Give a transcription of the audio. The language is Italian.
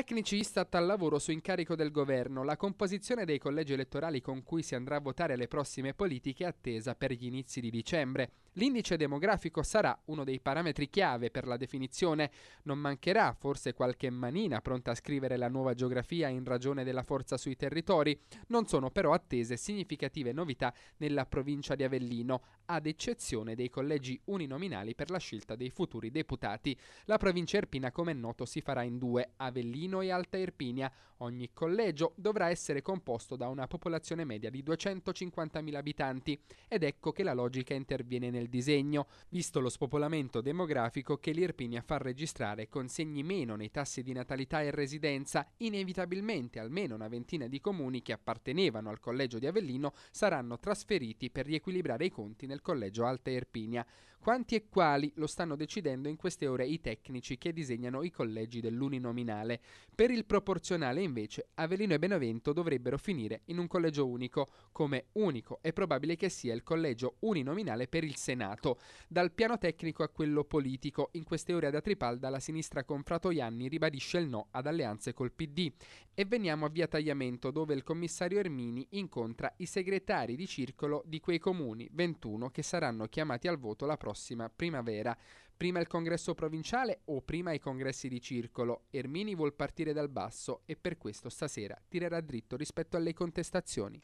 Tecnici Istat al lavoro su incarico del governo, la composizione dei collegi elettorali con cui si andrà a votare le prossime politiche è attesa per gli inizi di dicembre. L'indice demografico sarà uno dei parametri chiave per la definizione. Non mancherà forse qualche manina pronta a scrivere la nuova geografia in ragione della forza sui territori. Non sono però attese significative novità nella provincia di Avellino, ad eccezione dei collegi uninominali per la scelta dei futuri deputati. La provincia erpina, come è noto, si farà in due, Avellino Torino e Alta Irpinia. Ogni collegio dovrà essere composto da una popolazione media di 250.000 abitanti ed ecco che la logica interviene nel disegno, visto lo spopolamento demografico che l'Irpinia fa registrare con segni meno nei tassi di natalità e residenza, inevitabilmente almeno una ventina di comuni che appartenevano al collegio di Avellino saranno trasferiti per riequilibrare i conti nel collegio Alta Irpinia. Quanti e quali lo stanno decidendo in queste ore i tecnici che disegnano i collegi dell'uninominale. Per il proporzionale invece Avellino e Benevento dovrebbero finire in un collegio unico, come unico è probabile che sia il collegio uninominale per il Senato. Dal piano tecnico a quello politico, in queste ore ad Tripalda la sinistra con Fratoianni ribadisce il no ad alleanze col PD. E veniamo a via Tagliamento, dove il commissario Ermini incontra i segretari di circolo di quei comuni, 21, che saranno chiamati al voto la prossima primavera. Prima il congresso provinciale o prima i congressi di circolo? Ermini vuol partire dal basso e per questo stasera tirerà dritto rispetto alle contestazioni.